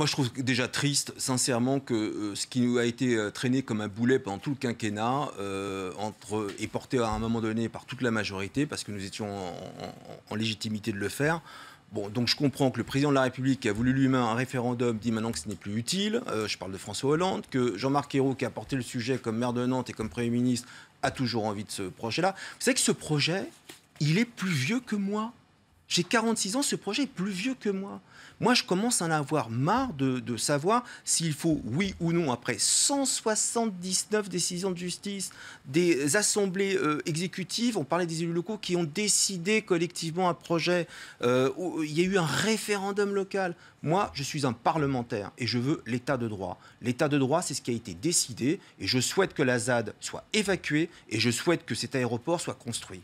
Moi, je trouve déjà triste, sincèrement, que euh, ce qui nous a été euh, traîné comme un boulet pendant tout le quinquennat euh, entre, est porté à un moment donné par toute la majorité, parce que nous étions en, légitimité de le faire. Bon, donc je comprends que le président de la République qui a voulu lui-même un référendum dit maintenant que ce n'est plus utile. je parle de François Hollande, que Jean-Marc Ayrault, qui a porté le sujet comme maire de Nantes et comme Premier ministre, a toujours envie de ce projet-là. Vous savez que ce projet, il est plus vieux que moi. J'ai 46 ans, ce projet est plus vieux que moi. Moi, je commence à en avoir marre de, savoir s'il faut, oui ou non, après 179 décisions de justice, des assemblées euh, exécutives, on parlait des élus locaux, qui ont décidé collectivement un projet, euh, il y a eu un référendum local. Moi, je suis un parlementaire et je veux l'état de droit. L'état de droit, c'est ce qui a été décidé et je souhaite que la ZAD soit évacuée et je souhaite que cet aéroport soit construit.